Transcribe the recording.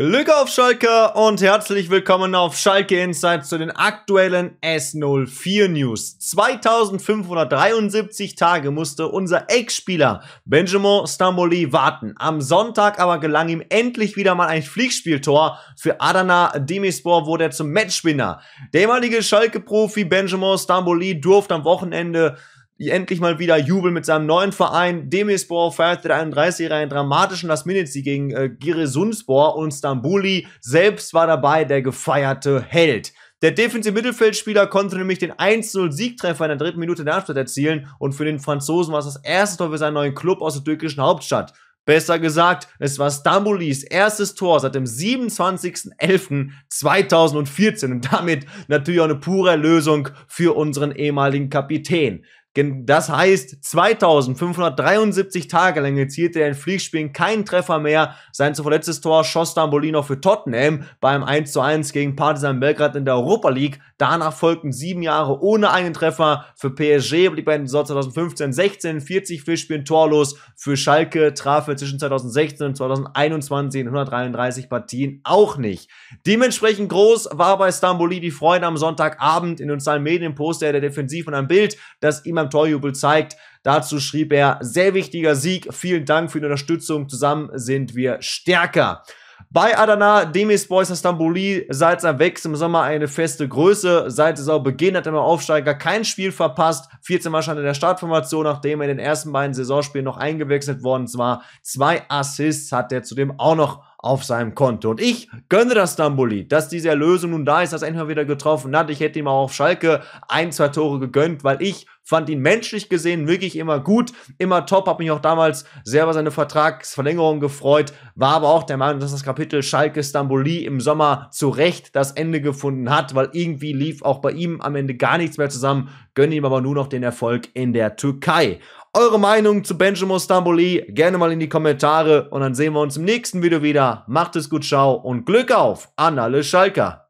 Glück auf Schalke und herzlich willkommen auf Schalke Insights zu den aktuellen S04 News. 2573 Tage musste unser Ex-Spieler Benjamin Stamboli warten. Am Sonntag aber gelang ihm endlich wieder mal ein Fliegspieltor. Für Adana Demispor wurde er zum Matchwinner. Der ehemalige Schalke-Profi Benjamin Stamboli durfte am Wochenende endlich mal wieder Jubel mit seinem neuen Verein. Demispor feierte 31 einen dramatischen Last-Minute-Sieg gegen äh, Giresunspor und Stambuli selbst war dabei der gefeierte Held. Der defensive Mittelfeldspieler konnte nämlich den 1-0-Siegtreffer in der dritten Minute der Nachspielzeit erzielen und für den Franzosen war es das erste Tor für seinen neuen Club aus der türkischen Hauptstadt. Besser gesagt, es war Stambulis erstes Tor seit dem 27.11.2014 und damit natürlich auch eine pure Lösung für unseren ehemaligen Kapitän. Das heißt, 2573 Tage lang erzielte er in Pflichtspielen keinen Treffer mehr. Sein zuvor letztes Tor schoss Tambolino für Tottenham beim 1:1 gegen Partizan Belgrad in der Europa League. Danach folgten sieben Jahre ohne einen Treffer. Für PSG blieb er in Saison 2015-16 40 Pflichtspielen torlos. Für Schalke traf er zwischen 2016 und 2021 in 133 Partien auch nicht. Dementsprechend groß war bei Stamboli die Freude am Sonntagabend. In den sozialen Medien postete er defensiv und ein Bild, das immer beim Torjubel zeigt. Dazu schrieb er, sehr wichtiger Sieg, vielen Dank für die Unterstützung, zusammen sind wir stärker. Bei Adana Demirspor ist Istanbuli seit seinem Wechsel im Sommer eine feste Größe. Seit Saisonbeginn hat er beim Aufsteiger kein Spiel verpasst. 14 Mal stand in der Startformation, nachdem er in den ersten beiden Saisonspielen noch eingewechselt worden war. Zwei Assists hat er zudem auch noch auf seinem Konto. Und ich gönne das Stamboli, dass diese Erlösung nun da ist, dass er endlich wieder getroffen hat. Ich hätte ihm auch auf Schalke ein, zwei Tore gegönnt, weil ich fand ihn menschlich gesehen wirklich immer gut, immer top, habe mich auch damals sehr über seine Vertragsverlängerung gefreut, war aber auch der Meinung, dass das Kapitel Schalke Stamboli im Sommer zu Recht das Ende gefunden hat, weil irgendwie lief auch bei ihm am Ende gar nichts mehr zusammen, gönne ihm aber nur noch den Erfolg in der Türkei. Eure Meinung zu Benjamin Stamboli gerne mal in die Kommentare und dann sehen wir uns im nächsten Video wieder. Macht es gut, ciao und Glück auf an alle Schalker.